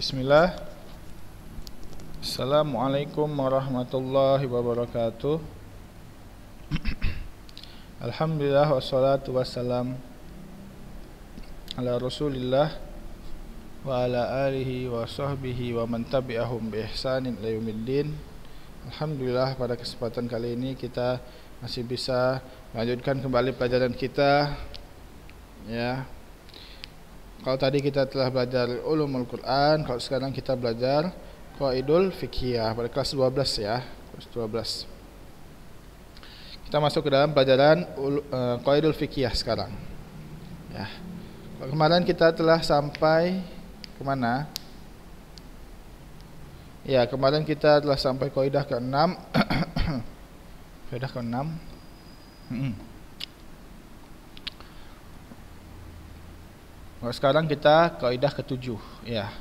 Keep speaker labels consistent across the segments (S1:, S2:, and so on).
S1: Bismillah Assalamualaikum warahmatullahi wabarakatuh Alhamdulillah wassalatu wassalam Ala rasulillah Wa ala alihi wa sahbihi wa man tabi'ahum bi ihsanin ila Alhamdulillah pada kesempatan kali ini kita masih bisa melanjutkan kembali pelajaran kita ya kalau tadi kita telah belajar ulumul Quran, kalau sekarang kita belajar qaidul fikih pada kelas 12 ya, kelas 12. Kita masuk ke dalam pelajaran eh, qaidul fikih sekarang. Ya. ya. Kemarin kita telah sampai kemana? Ya, kemarin kita telah sampai kaidah ke-6. kaidah ke-6. Heeh. Hmm. Sekarang kita kaidah ketujuh, ya.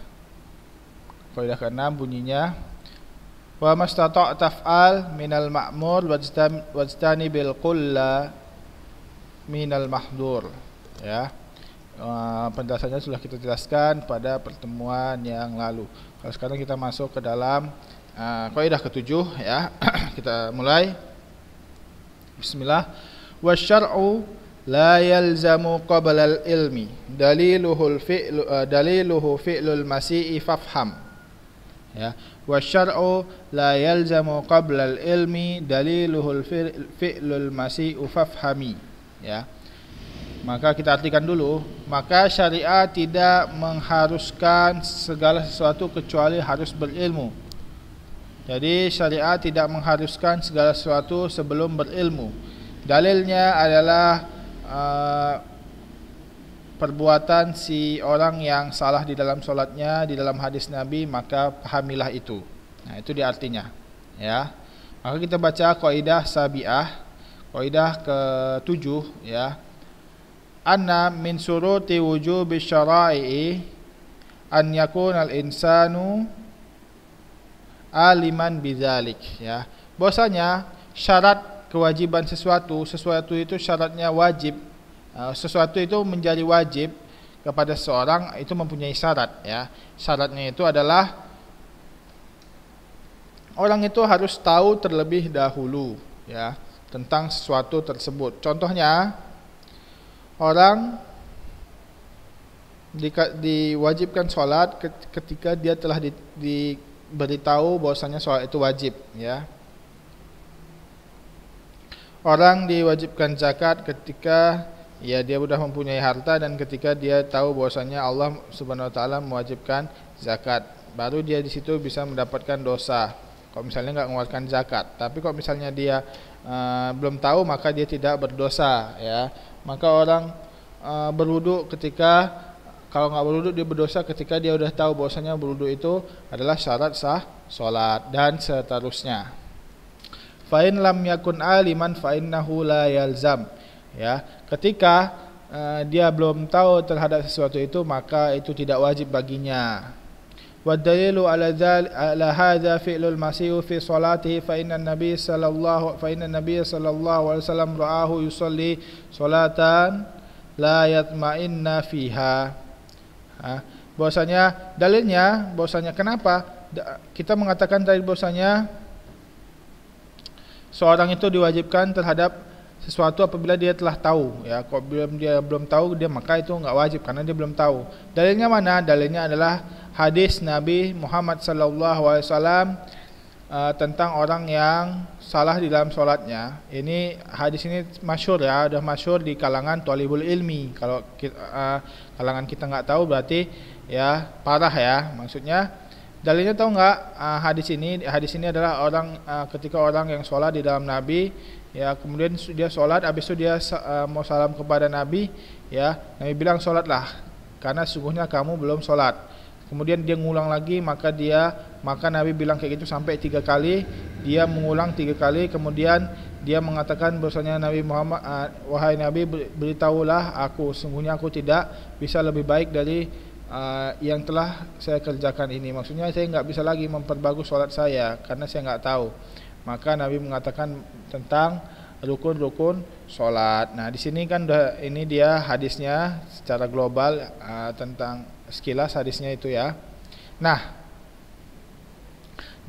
S1: Kaidah keenam bunyinya Wa mastata' taf'al minal ma'mur wajtani bil qulla minal mahdur. Ya. Eh, penjelasannya sudah kita jelaskan pada pertemuan yang lalu. Kalau sekarang kita masuk ke dalam uh, kaidah ketujuh ya. kita mulai. Bismillah. syar'u la yalzamu qabla al-ilmi al fi'l uh, eh, daliluhu fi'lul masi'i fafham ya syar'u la yalzamu qabla al-ilmi daliluhul fi'lul masi'u fafhami ya maka kita artikan dulu maka syariah tidak mengharuskan segala sesuatu kecuali harus berilmu jadi syariah tidak mengharuskan segala sesuatu sebelum berilmu dalilnya adalah Eh, perbuatan si orang yang salah di dalam solatnya di dalam hadis Nabi maka pahamilah itu. Nah, itu dia artinya. Ya. Maka kita baca kaidah sabiah, kaidah ke tujuh. ya. Anna min suruti wujub syara'i an yakun al-insanu aliman bizalik. ya. Bosannya syarat kewajiban sesuatu, sesuatu itu syaratnya wajib. Eh, sesuatu itu menjadi wajib kepada seorang itu mempunyai syarat ya. Syaratnya itu adalah orang itu harus tahu terlebih dahulu ya tentang sesuatu tersebut. Contohnya orang di, diwajibkan sholat ketika dia telah di, diberitahu bahwasanya sholat itu wajib ya Orang diwajibkan zakat ketika ya dia sudah mempunyai harta dan ketika dia tahu bahwasanya Allah Subhanahu wa taala mewajibkan zakat. Baru dia di situ bisa mendapatkan dosa. Kalau misalnya nggak mengeluarkan zakat, tapi kalau misalnya dia uh, belum tahu maka dia tidak berdosa ya. Maka orang uh, eh, berwudu ketika kalau nggak berwudu dia berdosa ketika dia sudah tahu bahwasanya berwudu itu adalah syarat sah sholat dan seterusnya. Fain lam yakun aliman fain nahula yalzam ya ketika uh, dia belum tahu terhadap sesuatu itu maka itu tidak wajib baginya wa dalilu ala dhal ala hadza fi'lul masih fi salatihi fa inna nabi sallallahu fa inna nabi sallallahu alaihi wasallam ra'ahu yusalli salatan la yatma'inna fiha ha dalilnya bahwasanya kenapa kita mengatakan dari bahwasanya seorang itu diwajibkan terhadap sesuatu apabila dia telah tahu ya kalau belum dia belum tahu dia maka itu enggak wajib karena dia belum tahu dalilnya mana dalilnya adalah hadis Nabi Muhammad SAW eh, tentang orang yang salah di dalam sholatnya ini hadis ini masyur ya udah masyur di kalangan tualibul ilmi kalau kita, uh, eh, kalangan kita enggak tahu berarti ya parah ya maksudnya Dalilnya tahu nggak ah, hadis ini? Hadis ini adalah orang ah, ketika orang yang sholat di dalam Nabi, ya kemudian dia sholat, habis itu dia ah, mau salam kepada Nabi, ya Nabi bilang sholatlah, karena sungguhnya kamu belum sholat. Kemudian dia ngulang lagi, maka dia maka Nabi bilang kayak gitu sampai tiga kali, dia mengulang tiga kali, kemudian dia mengatakan bahwasanya Nabi Muhammad, wahai Nabi beritahulah aku, sungguhnya aku tidak bisa lebih baik dari uh, yang telah saya kerjakan ini maksudnya saya nggak bisa lagi memperbagus sholat saya karena saya nggak tahu maka Nabi mengatakan tentang rukun-rukun sholat nah di sini kan ini dia hadisnya secara global uh, tentang sekilas hadisnya itu ya nah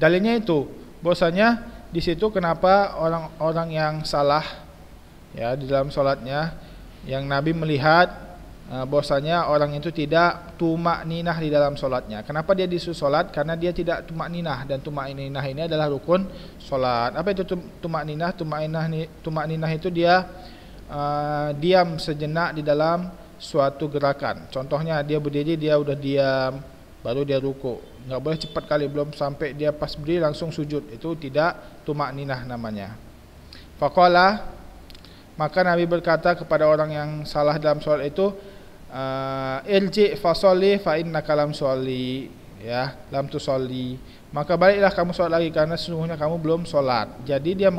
S1: dalilnya itu bosannya di situ kenapa orang-orang yang salah ya di dalam sholatnya yang Nabi melihat Eh, bahwasanya orang itu tidak tumak ninah di dalam solatnya. Kenapa dia disuruh solat? Karena dia tidak tumak ninah dan tumak ninah ini adalah rukun solat. Apa itu tumak ninah? Tumak ninah, tumak ninah itu dia uh, diam sejenak di dalam suatu gerakan. Contohnya dia berdiri dia udah diam, baru dia ruku. Nggak boleh cepat kali, belum sampai dia pas berdiri langsung sujud. Itu tidak tumak ninah namanya. Fakola maka Nabi berkata kepada orang yang salah dalam solat itu, uh, irji fasolli fa soli, kalam soli ya lam tu soli. maka baliklah kamu sholat lagi karena sesungguhnya kamu belum sholat jadi dia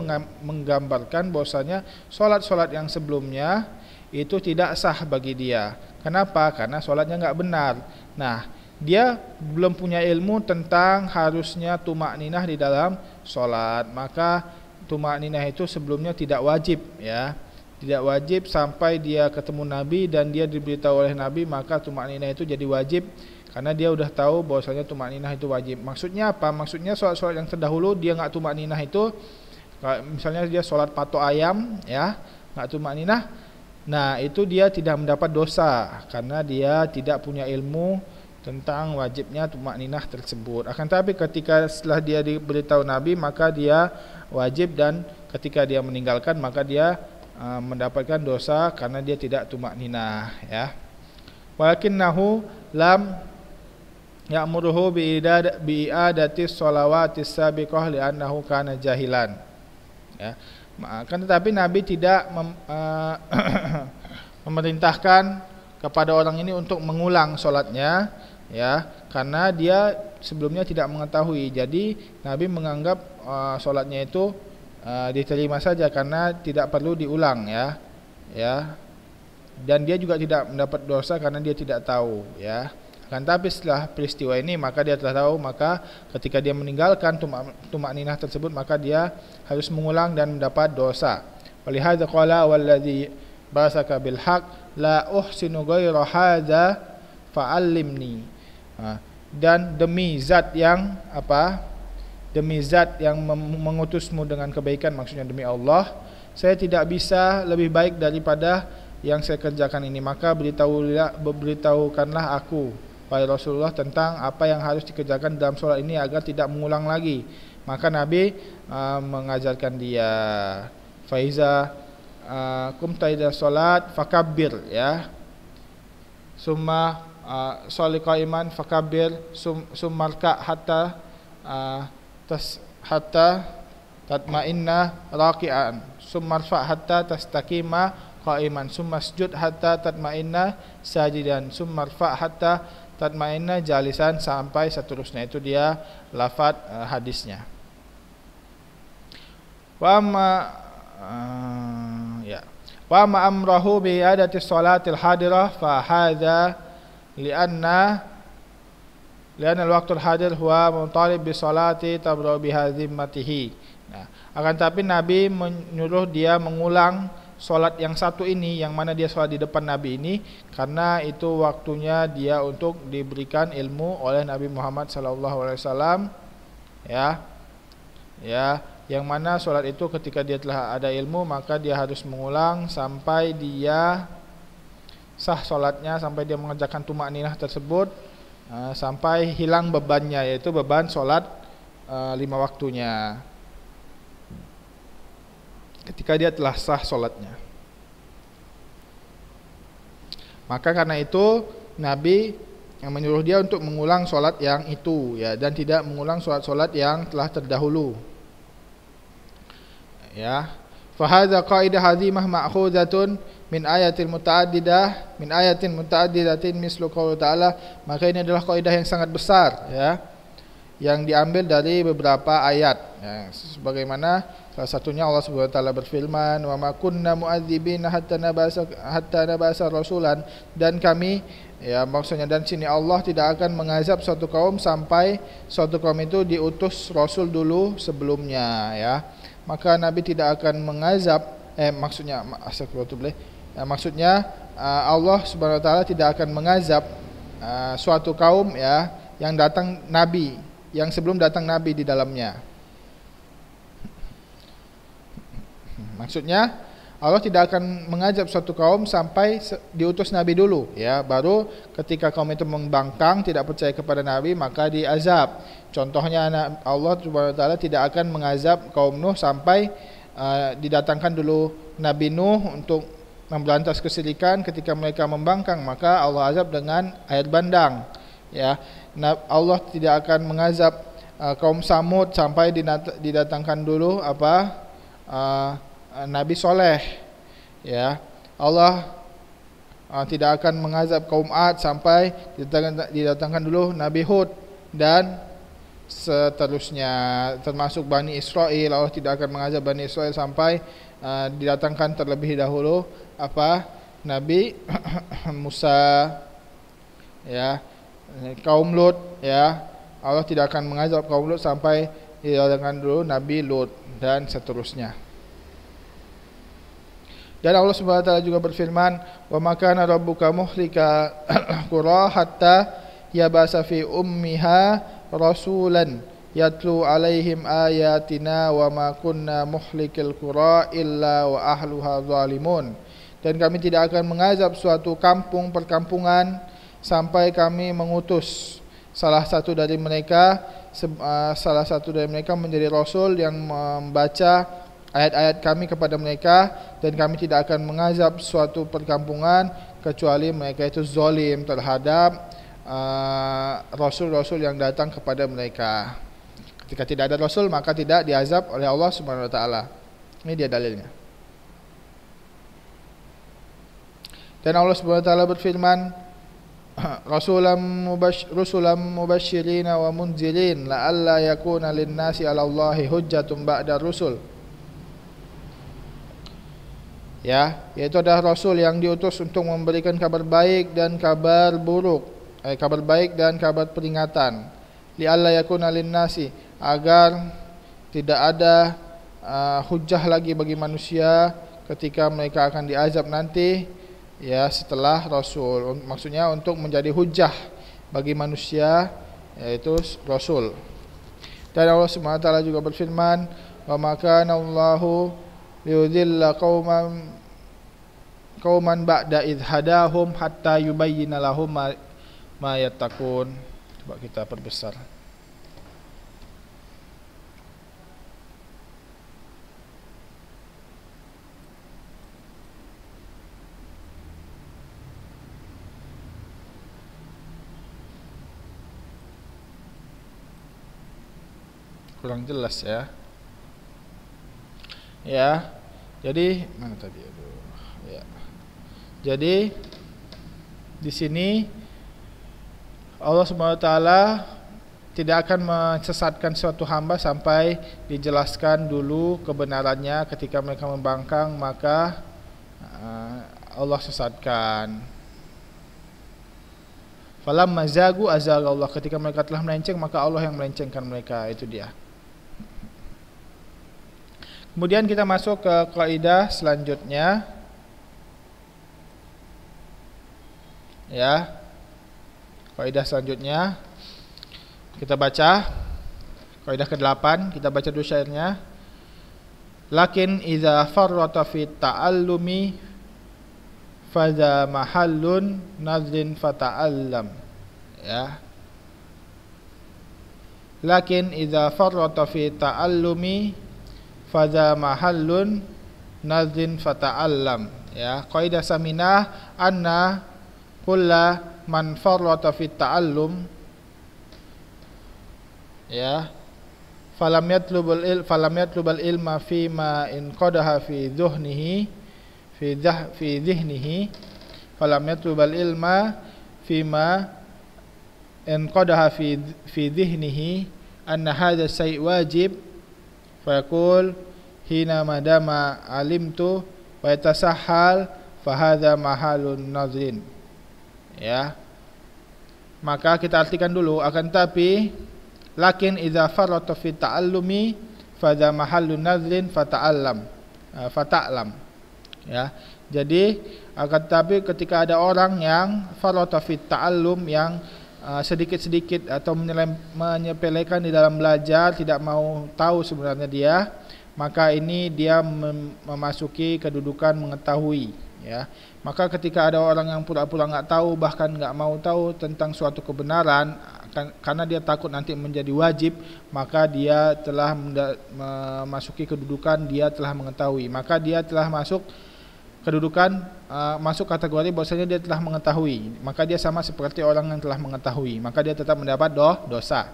S1: menggambarkan bahwasanya sholat-sholat yang sebelumnya itu tidak sah bagi dia kenapa karena sholatnya nggak benar nah dia belum punya ilmu tentang harusnya tumak ninah di dalam sholat maka tumak ninah itu sebelumnya tidak wajib ya tidak wajib sampai dia ketemu Nabi dan dia diberitahu oleh Nabi maka tumakninah itu jadi wajib karena dia udah tahu bahwasanya tumakninah itu wajib. Maksudnya apa? Maksudnya sholat-sholat yang terdahulu dia nggak tumakninah itu misalnya dia sholat pato ayam ya nggak tumakninah nah itu dia tidak mendapat dosa karena dia tidak punya ilmu tentang wajibnya tumakninah tersebut. Akan tapi ketika setelah dia diberitahu Nabi maka dia wajib dan ketika dia meninggalkan maka dia Ah, mendapatkan dosa karena dia tidak tumak nina ya nahu lam ya'muruhu bi'adati sholawati sabiqah li'annahu kana jahilan ya kan tetapi Nabi tidak mem, uh, memerintahkan kepada orang ini untuk mengulang sholatnya ya karena dia sebelumnya tidak mengetahui jadi Nabi menganggap uh, sholatnya itu Eh, diterima saja karena tidak perlu diulang ya ya dan dia juga tidak mendapat dosa karena dia tidak tahu ya akan tapi setelah peristiwa ini maka dia telah tahu maka ketika dia meninggalkan tumak, tumak ninah tersebut maka dia harus mengulang dan mendapat dosa walihadza qala walladhi basaka bil la uhsinu ghaira hadza fa'allimni ah. dan demi zat yang apa demi zat yang mengutusmu dengan kebaikan maksudnya demi Allah saya tidak bisa lebih baik daripada yang saya kerjakan ini maka beritahulah beritahukanlah aku wahai Rasulullah tentang apa yang harus dikerjakan dalam solat ini agar tidak mengulang lagi maka Nabi uh, mengajarkan dia faiza uh, ah, kumta ila salat ya summa uh, ah, iman qaiman fakabbir sum, summarka hatta uh, tas hatta tatmainna raki'an summa rfa hatta tastaqima qa'iman summa sujud hatta tatmainna sajidan summa rfa hatta tatmainna jalisan sampai seterusnya itu dia lafaz uh, eh, hadisnya wa ma uh, eh, ya wa ma amrahu bi adati salatil hadirah fa hadza li anna Lian waktu hadir huwa mutalib bisolati tabro biha matihi Nah, akan tapi Nabi menyuruh dia mengulang sholat yang satu ini, yang mana dia sholat di depan Nabi ini, karena itu waktunya dia untuk diberikan ilmu oleh Nabi Muhammad SAW. Ya, ya, yang mana sholat itu ketika dia telah ada ilmu, maka dia harus mengulang sampai dia sah sholatnya, sampai dia mengerjakan tumak ninah tersebut, Eh, sampai hilang bebannya yaitu beban sholat eh, lima waktunya ketika dia telah sah sholatnya maka karena itu Nabi yang menyuruh dia untuk mengulang sholat yang itu ya dan tidak mengulang sholat-sholat yang telah terdahulu ya fahadha qaidah hazimah min ayatil mutaaddidah min ayatin mutaaddidatin mislu qaul ta'ala maka ini adalah kaidah yang sangat besar ya yang diambil dari beberapa ayat ya, sebagaimana salah satunya Allah Subhanahu wa taala berfirman wa ma kunna mu'adzibina hatta nabasa hatta nabasa rasulan dan kami ya maksudnya dan sini Allah tidak akan mengazab suatu kaum sampai suatu kaum itu diutus rasul dulu sebelumnya ya maka nabi tidak akan mengazab eh maksudnya asal boleh. Ya, maksudnya eh, Allah Subhanahu wa taala tidak akan mengazab uh, suatu kaum ya yang datang nabi, yang sebelum datang nabi di dalamnya. Maksudnya Allah tidak akan mengazab suatu kaum sampai diutus nabi dulu ya baru ketika kaum itu membangkang tidak percaya kepada nabi maka diazab contohnya Allah Subhanahu wa tidak akan mengazab kaum Nuh sampai uh, didatangkan dulu nabi Nuh untuk memberantas kesilikan ketika mereka membangkang maka Allah azab dengan air bandang ya nah, Allah tidak akan mengazab uh, kaum Samud sampai didatangkan dulu apa uh, Nabi Soleh ya Allah uh, tidak akan mengazab kaum Ad sampai didatangkan, didatangkan dulu Nabi Hud dan seterusnya termasuk Bani Israel Allah tidak akan mengazab Bani Israel sampai Eh, didatangkan terlebih dahulu apa Nabi Musa ya kaum Lut ya Allah tidak akan mengazab kaum Lut sampai didatangkan dulu Nabi Lut dan seterusnya. Dan Allah Subhanahu wa taala juga berfirman, "Wa maka kana rabbuka muhlika qura hatta yabasa fi ummiha rasulan yatlu alaihim ayatina wa ma kunna muhlikil qura illa wa ahluha zalimun dan kami tidak akan mengazab suatu kampung perkampungan sampai kami mengutus salah satu dari mereka eh, salah satu dari mereka menjadi rasul yang membaca ayat-ayat kami kepada mereka dan kami tidak akan mengazab suatu perkampungan kecuali mereka itu zalim terhadap eh, rasul-rasul uh, rasul -rasul yang datang kepada mereka. Jika tidak ada rasul maka tidak diazab oleh Allah Subhanahu wa taala. Ini dia dalilnya. Dan Allah Subhanahu wa taala berfirman, rasulam mubash rusulam mubashirin wa munzirin la'alla yakuna lin-nasi 'ala Allahi hujjatun ba'da rusul. Ya, yaitu adalah rasul yang diutus untuk memberikan kabar baik dan kabar buruk, eh, kabar baik dan kabar peringatan. Li'alla yakuna lin-nasi agar tidak ada uh, hujah lagi bagi manusia ketika mereka akan diazab nanti ya setelah Rasul maksudnya untuk menjadi hujah bagi manusia yaitu Rasul dan Allah SWT juga berfirman wa maka Allahu liudhilla qauman qauman ba'da id hadahum hatta yubayyin lahum ma yattaqun coba kita perbesar kurang jelas ya ya jadi mana tadi aduh ya jadi di sini Allah Subhanahu wa taala tidak akan menyesatkan suatu hamba sampai dijelaskan dulu kebenarannya ketika mereka membangkang maka eh, Allah sesatkan Falam mazagu azal Allah ketika mereka telah melenceng maka Allah yang melencengkan mereka itu dia Kemudian kita masuk ke kaidah selanjutnya. Ya. Kaidah selanjutnya kita baca kaidah ke-8, kita baca dulu syairnya. Lakin idza farrata fi ta'allumi fadha mahallun nazrin fata'allam. Ya. Lakin idza farrata fi ta'allumi fadza mahallun nazin alam ya kaidah saminah anna kulla man farrata fit ta'allum ya falamiat lubal il falam yatlubal ilma fi ma in qadaha fi dhuhnihi fi dah fi dhihnihi falam yatlubal ilma fi ma in qadaha fi fi dhihnihi anna hadha syi wajib fayakul hina madama alimtu wa yatasahhal fahadha mahalun nazrin ya maka kita artikan dulu akan tapi lakin idza farata fi ta'allumi fadha mahallun nazrin fata'allam nah, fata'lam ya jadi akan tapi ketika ada orang yang farata fi ta'allum yang Ah, sedikit-sedikit atau menyepelekan di dalam belajar, tidak mau tahu sebenarnya dia, maka ini dia memasuki kedudukan mengetahui, ya. Maka ketika ada orang yang pura-pura nggak -pura tahu bahkan nggak mau tahu tentang suatu kebenaran kan, karena dia takut nanti menjadi wajib, maka dia telah memasuki kedudukan dia telah mengetahui, maka dia telah masuk kedudukan uh, masuk kategori bahwasanya dia telah mengetahui, maka dia sama seperti orang yang telah mengetahui, maka dia tetap mendapat doh dosa.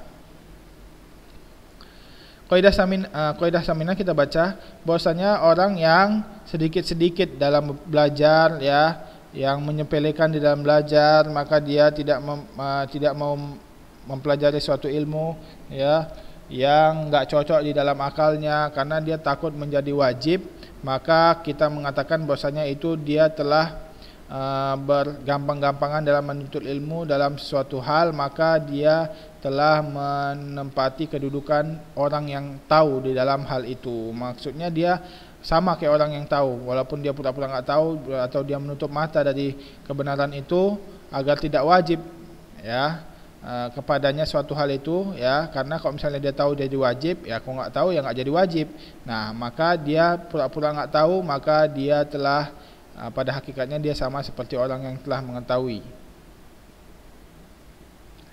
S1: Kaidah samin uh, eh, kaidah samina kita baca bahwasanya orang yang sedikit-sedikit dalam belajar ya, yang menyepelekan di dalam belajar, maka dia tidak mem, uh, tidak mau mempelajari suatu ilmu ya yang nggak cocok di dalam akalnya karena dia takut menjadi wajib maka kita mengatakan bahwasanya itu dia telah uh, bergampang-gampangan dalam menuntut ilmu dalam sesuatu hal maka dia telah menempati kedudukan orang yang tahu di dalam hal itu maksudnya dia sama kayak orang yang tahu walaupun dia pura-pura nggak tahu atau dia menutup mata dari kebenaran itu agar tidak wajib ya Eh, kepadanya suatu hal itu ya karena kalau misalnya dia tahu jadi wajib ya aku nggak tahu ya nggak jadi wajib nah maka dia pura-pura nggak tahu maka dia telah eh, pada hakikatnya dia sama seperti orang yang telah mengetahui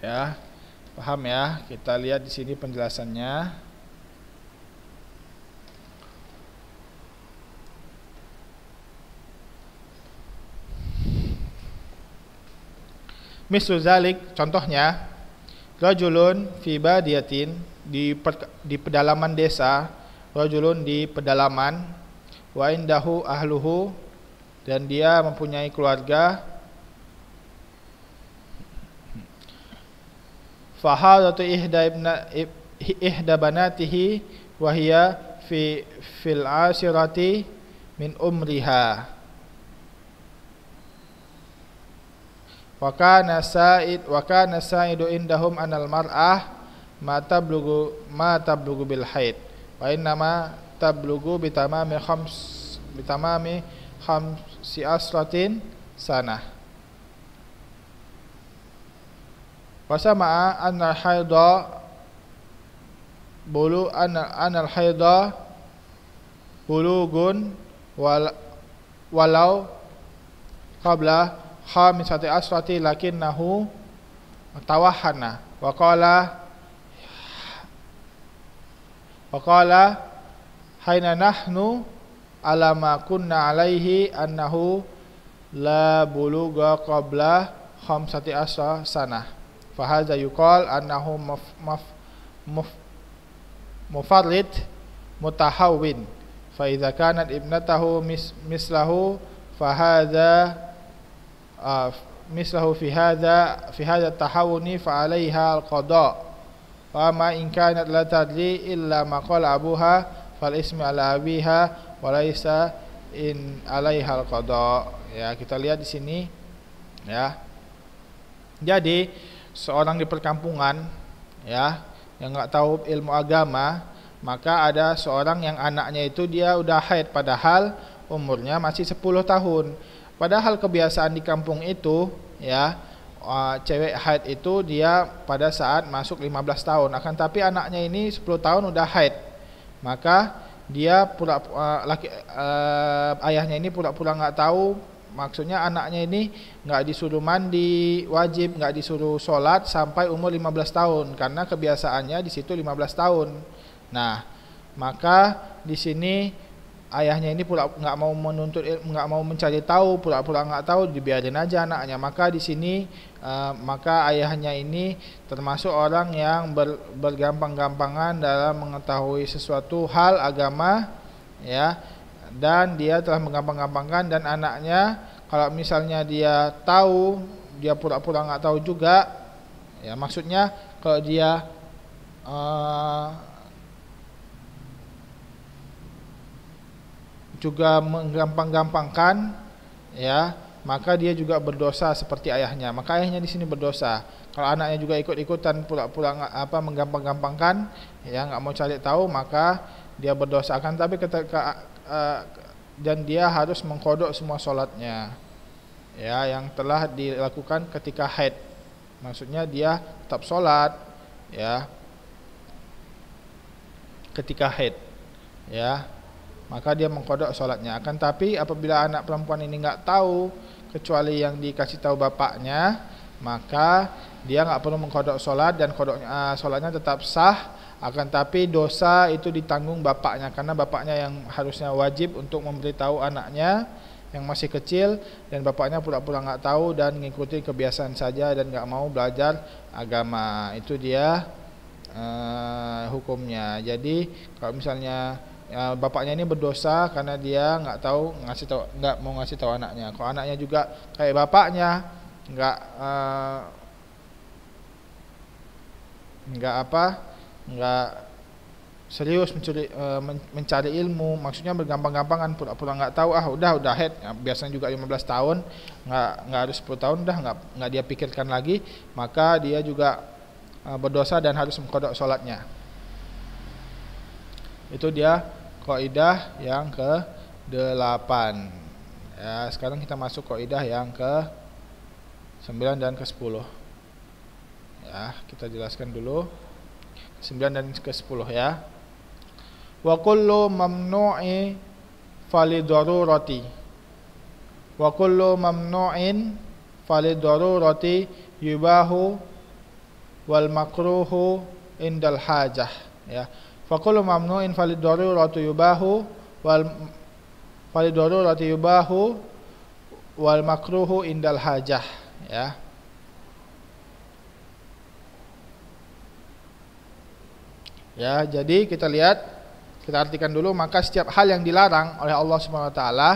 S1: ya paham ya kita lihat di sini penjelasannya Mislu zalik contohnya rajulun fi badiyatin di per, di pedalaman desa, rajulun di pedalaman wa indahu ahluhu dan dia mempunyai keluarga fahadatu ihda ibna ihda banatihi wa hiya fi fil asirati min umriha wa kana sa'id wa sa'idu indahum anal mar'ah ma tablugu ma tablugu bil haid wa innama tablugu bitamami khams bitamami khamsi aslatin sana. wa sama'a anna haidha bulu anna anal haidha bulugun wal walau qabla ha min sati asrati lakinnahu tawahana wa qala wa qala haina nahnu ala ma kunna alaihi annahu la buluga qabla khamsati asra sanah fa hadza yuqal annahu maf, maf, maf, mufarrid mutahawwin fa idza kanat ibnatahu mis, mislahu fa hadza Ah, mislahu fi hadha fi hadha tahawuni fa alaiha al-qada wa ma in kanat la tadli illa ma qala abuha fal ismi ala abiha wa laisa in alaiha al-qada ya kita lihat di sini ya jadi seorang di perkampungan ya yang nggak tahu ilmu agama maka ada seorang yang anaknya itu dia udah haid padahal umurnya masih 10 tahun Padahal kebiasaan di kampung itu ya cewek haid itu dia pada saat masuk 15 tahun akan tapi anaknya ini 10 tahun udah haid. Maka dia pula pula laki uh, ayahnya ini pula pura nggak tahu maksudnya anaknya ini nggak disuruh mandi wajib nggak disuruh sholat sampai umur 15 tahun karena kebiasaannya di situ 15 tahun nah maka di sini ayahnya ini pula nggak mau menuntut nggak mau mencari tahu pula pura nggak tahu dibiarin aja anaknya maka di sini uh, maka ayahnya ini termasuk orang yang ber, bergampang-gampangan dalam mengetahui sesuatu hal agama ya dan dia telah menggampang-gampangkan dan anaknya kalau misalnya dia tahu dia pura-pura nggak tahu juga ya maksudnya kalau dia uh, juga menggampang-gampangkan ya maka dia juga berdosa seperti ayahnya maka ayahnya di sini berdosa kalau anaknya juga ikut-ikutan pula-pula apa menggampang-gampangkan ya nggak mau cari tahu maka dia berdosa akan tapi ketika uh, dan dia harus mengkodok semua sholatnya ya yang telah dilakukan ketika haid maksudnya dia tetap sholat ya ketika haid ya maka dia mengkodok sholatnya. Akan tapi apabila anak perempuan ini nggak tahu kecuali yang dikasih tahu bapaknya, maka dia nggak perlu mengkodok sholat dan kodok uh, sholatnya tetap sah. Akan tapi dosa itu ditanggung bapaknya karena bapaknya yang harusnya wajib untuk memberitahu anaknya yang masih kecil dan bapaknya pura-pura nggak tahu dan mengikuti kebiasaan saja dan nggak mau belajar agama itu dia uh, hukumnya jadi kalau misalnya ya, bapaknya ini berdosa karena dia nggak tahu ngasih tahu nggak mau ngasih tahu anaknya kalau anaknya juga kayak bapaknya nggak uh, nggak apa nggak serius mencuri, uh, mencari ilmu maksudnya bergampang-gampangan pura-pura nggak tahu ah udah udah head ya, biasanya juga 15 tahun nggak nggak harus 10 tahun dah nggak nggak dia pikirkan lagi maka dia juga uh, berdosa dan harus mengkodok sholatnya itu dia kaidah yang ke-8. Ya, sekarang kita masuk kaidah yang ke-9 dan ke-10. Ya, kita jelaskan dulu 9 dan ke-10 ya. Wa kullu mamnu'i darurati. Wa kullu mamnu'in darurati yubahu wal makruhu indal hajah ya Fakulu mamnu'in falid ratu yubahu wal falid ratu yubahu wal makruhu indal hajah ya. Ya, jadi kita lihat kita artikan dulu maka setiap hal yang dilarang oleh Allah Subhanahu wa taala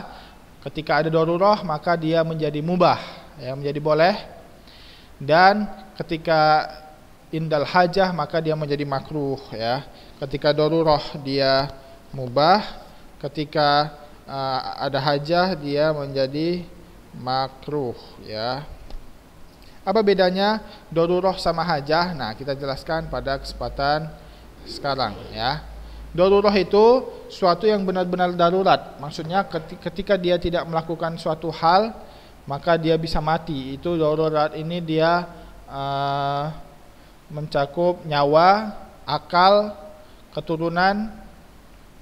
S1: ketika ada darurah maka dia menjadi mubah, ya menjadi boleh. Dan ketika indal hajah maka dia menjadi makruh ya ketika doruroh dia mubah, ketika uh, ada hajah dia menjadi makruh ya. Apa bedanya doruroh sama hajah? Nah, kita jelaskan pada kesempatan sekarang ya. darurah itu suatu yang benar-benar darurat. Maksudnya ketika dia tidak melakukan suatu hal, maka dia bisa mati. Itu darurat ini dia uh, mencakup nyawa, akal, keturunan,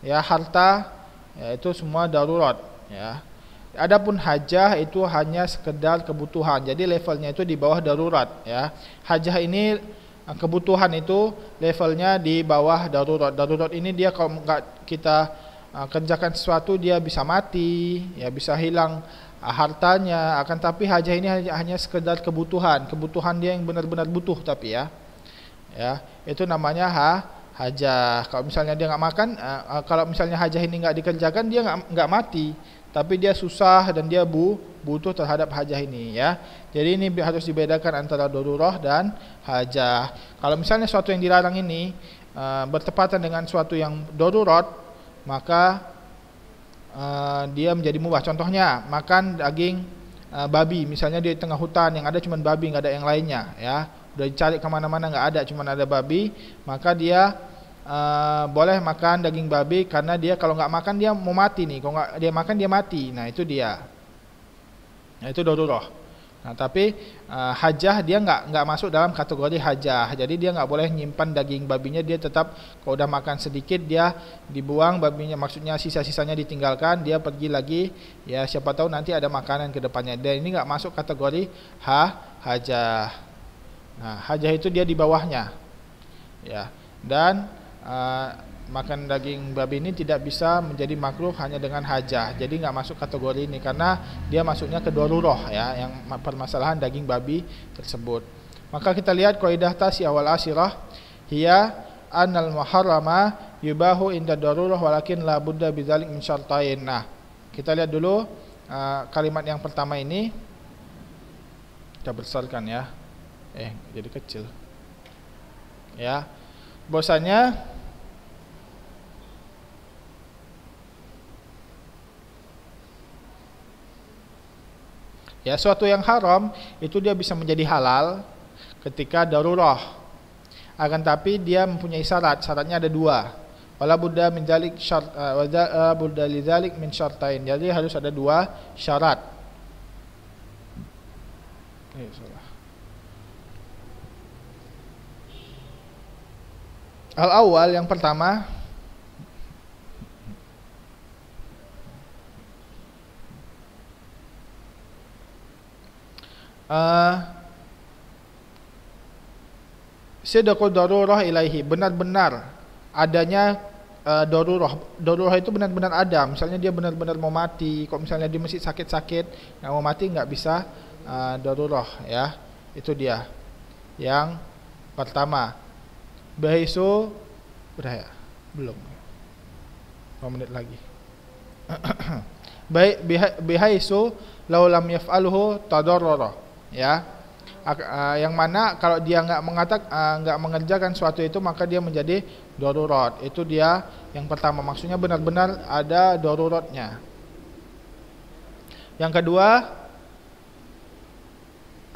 S1: ya harta, ya, itu semua darurat. Ya. Adapun hajah itu hanya sekedar kebutuhan. Jadi levelnya itu di bawah darurat. Ya. Hajah ini eh, kebutuhan itu levelnya di bawah darurat. Darurat ini dia kalau enggak kita eh, kerjakan sesuatu dia bisa mati, ya bisa hilang eh, hartanya. Akan tapi hajah ini hanya, hanya sekedar kebutuhan. Kebutuhan dia yang benar-benar butuh tapi ya. Ya, itu namanya ha hajah. Kalau misalnya dia nggak makan, uh, uh, kalau misalnya hajah ini nggak dikerjakan, dia nggak nggak mati, tapi dia susah dan dia bu butuh terhadap hajah ini ya. Jadi ini harus dibedakan antara dorurah dan hajah. Kalau misalnya suatu yang dilarang ini uh, bertepatan dengan suatu yang darurat, maka uh, dia menjadi mubah. Contohnya makan daging uh, babi, misalnya di tengah hutan yang ada cuma babi nggak ada yang lainnya ya udah cari kemana-mana nggak ada, cuma ada babi, maka dia uh, boleh makan daging babi karena dia kalau nggak makan dia mau mati nih kalau nggak dia makan dia mati nah itu dia nah, itu daruroh nah tapi uh, hajah dia nggak nggak masuk dalam kategori hajah jadi dia nggak boleh nyimpan daging babinya dia tetap kalau udah makan sedikit dia dibuang babinya maksudnya sisa-sisanya ditinggalkan dia pergi lagi ya siapa tahu nanti ada makanan kedepannya depannya dan ini nggak masuk kategori ha hajah nah hajah itu dia di bawahnya ya dan Eh, makan daging babi ini tidak bisa menjadi makruh hanya dengan hajah. Jadi nggak masuk kategori ini karena dia masuknya ke daruroh ya yang permasalahan daging babi tersebut. Maka kita lihat kaidah tasi awal ya, asirah hiya anal muharrama yubahu inda darurah walakin la budda bidzalik min Nah, kita lihat dulu uh, kalimat yang pertama ini kita besarkan ya. Eh, jadi kecil. Ya. Bosannya Ya, suatu yang haram itu dia bisa menjadi halal ketika darurah. Akan tapi dia mempunyai syarat, syaratnya ada dua. Wala buddha min dzalik syart eh, eh, buddha min syartain. Jadi harus ada dua syarat. Eh, salah. Al awwal yang pertama uh, eh, sidqu darurah ilaihi benar-benar adanya uh, darurah darurah itu benar-benar ada misalnya dia benar-benar mau mati kok misalnya dia masih sakit-sakit nggak mau mati nggak bisa uh, darurah ya itu dia yang pertama bahisu beraya belum Berapa menit lagi baik bihaisu laulam yaf'aluhu tadarrara ya eh, yang mana kalau dia nggak mengatak eh, nggak mengerjakan suatu itu maka dia menjadi dorurot. itu dia yang pertama maksudnya benar-benar ada dorurotnya. yang kedua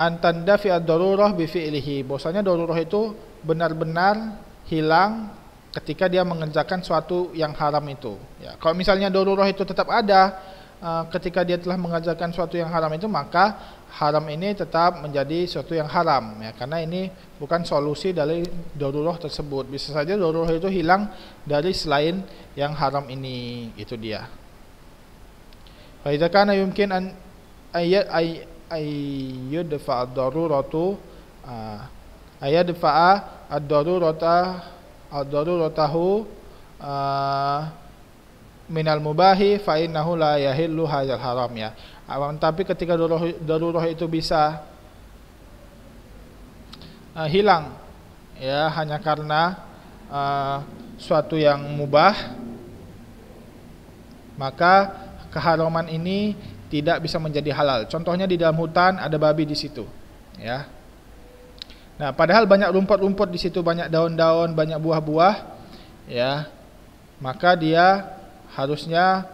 S1: antanda fi ad-darurah bi fi'lihi bahwasanya itu benar-benar hilang ketika dia mengerjakan suatu yang haram itu ya kalau misalnya doruroh itu tetap ada Eh, ketika dia telah mengajarkan suatu yang haram itu maka haram ini tetap menjadi suatu yang haram ya karena ini bukan solusi dari daruroh tersebut bisa saja daruroh itu hilang dari selain yang haram ini itu dia Faidakana yumkin an ayat ayat defa daruratu ayat defa ad darurata ad daruratahu minal mubahi fa innahu la yahillu hadzal haram ya. Tapi ketika daruroh, daruroh itu bisa uh, hilang ya hanya karena uh, suatu yang mubah maka keharuman ini tidak bisa menjadi halal. Contohnya di dalam hutan ada babi di situ ya. Nah, padahal banyak rumput-rumput di situ, banyak daun-daun, banyak buah-buah ya. Maka dia harusnya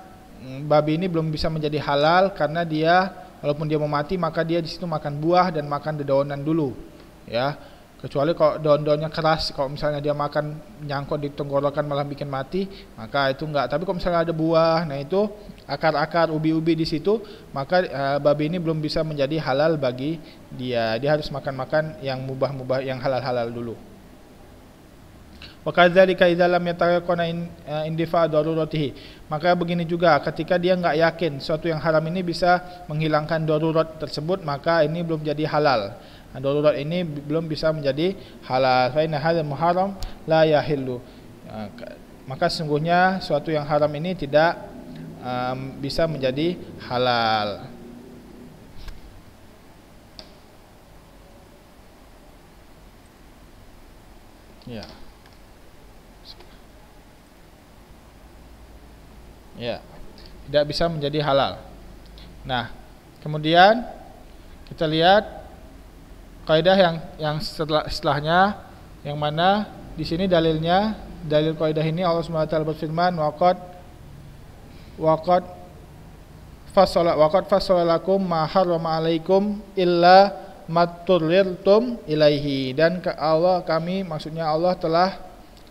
S1: mm, babi ini belum bisa menjadi halal karena dia walaupun dia mau mati maka dia di situ makan buah dan makan dedaunan dulu ya kecuali kalau daun-daunnya keras kalau misalnya dia makan nyangkut di tenggorokan malah bikin mati maka itu enggak tapi kalau misalnya ada buah nah itu akar-akar ubi-ubi di situ maka uh, babi ini belum bisa menjadi halal bagi dia dia harus makan-makan yang mubah-mubah yang halal-halal dulu Wa kadzalika idza lam yatarakana e, indifa daruratihi. Maka begini juga ketika dia nggak yakin suatu yang haram ini bisa menghilangkan darurat tersebut, maka ini belum jadi halal. Nah, darurat ini belum bisa menjadi halal. Fa inna hadzal muharram la yahillu. E, maka sungguhnya suatu yang haram ini tidak um, bisa menjadi halal. Yeah. ya tidak bisa menjadi halal nah kemudian kita lihat kaidah yang yang setelah, setelahnya yang mana di sini dalilnya dalil kaidah ini Allah Subhanahu wa taala berfirman waqad waqad fasala waqad fasalalakum ma harrama alaikum illa maturrirtum ilaihi dan ke Allah kami maksudnya Allah telah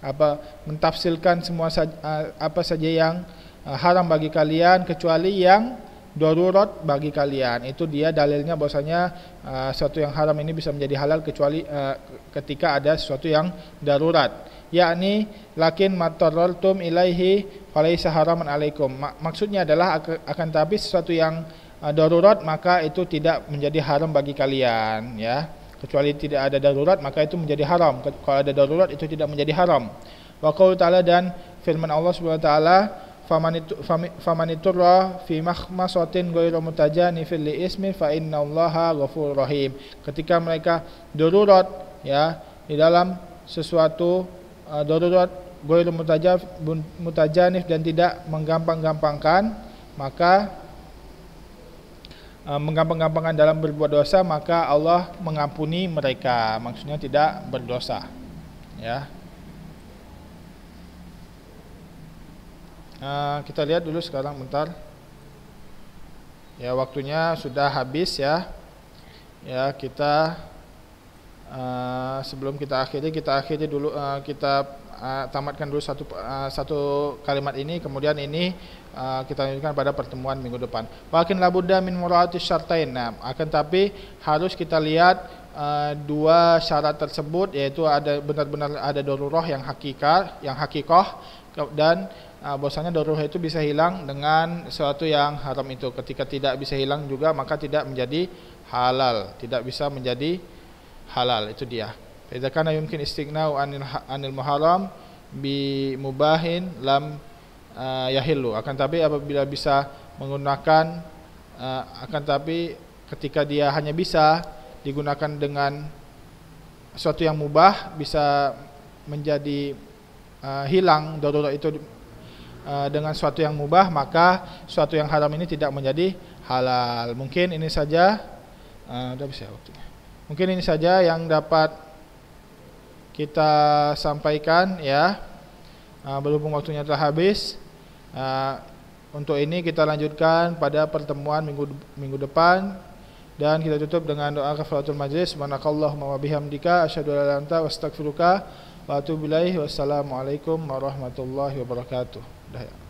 S1: apa mentafsirkan semua saja, apa saja yang Eh, haram bagi kalian kecuali yang darurat bagi kalian. Itu dia dalilnya bahwasanya uh, sesuatu yang haram ini bisa menjadi halal kecuali uh, ketika ada sesuatu yang darurat. Yakni lakin matarraltum ilaihi falaisa haraman alaikum. Maksudnya adalah akan tapi sesuatu yang uh, darurat maka itu tidak menjadi haram bagi kalian ya. Kecuali tidak ada darurat maka itu menjadi haram. Kalau ada darurat itu tidak menjadi haram. Wa ta'ala dan firman Allah Subhanahu wa taala famaniturra fi makhmasatin ghairu mutajanifil li ismi fa innallaha ghafur rahim ketika mereka darurat ya di dalam sesuatu uh, darurat ghairu mutajaf mutajanif dan tidak menggampang-gampangkan maka uh, menggampang-gampangkan dalam berbuat dosa maka Allah mengampuni mereka maksudnya tidak berdosa ya Eh, kita lihat dulu sekarang bentar ya waktunya sudah habis ya ya kita uh, sebelum kita akhiri kita akhiri dulu uh, kita uh, tamatkan dulu satu uh, satu kalimat ini kemudian ini uh, kita lanjutkan pada pertemuan minggu depan wakin labudda min muratis syartain nah, akan tapi harus kita lihat Uh, dua syarat tersebut yaitu ada benar-benar ada dorurah yang hakikat yang hakikoh dan uh, ah, bahwasanya daruhah itu bisa hilang dengan sesuatu yang haram itu. Ketika tidak bisa hilang juga maka tidak menjadi halal, tidak bisa menjadi halal itu dia. Karena kana mungkin istighna'u anil anil muharram bi mubahin lam ah, yahilu. Akan tapi apabila bisa menggunakan ah, akan tapi ketika dia hanya bisa digunakan dengan sesuatu yang mubah bisa menjadi hilang darurat itu Eh, dengan suatu yang mubah maka suatu yang haram ini tidak menjadi halal. Mungkin ini saja sudah eh, bisa ya waktunya. Mungkin ini saja yang dapat kita sampaikan ya. Eh, berhubung waktunya telah habis. Untuk ini kita lanjutkan pada pertemuan minggu minggu depan dan kita tutup dengan doa kafaratul majlis subhanakallahumma wa bihamdika asyhadu an la ilaha illa anta astaghfiruka wa atubu wassalamu alaikum warahmatullahi wabarakatuh Dah ya.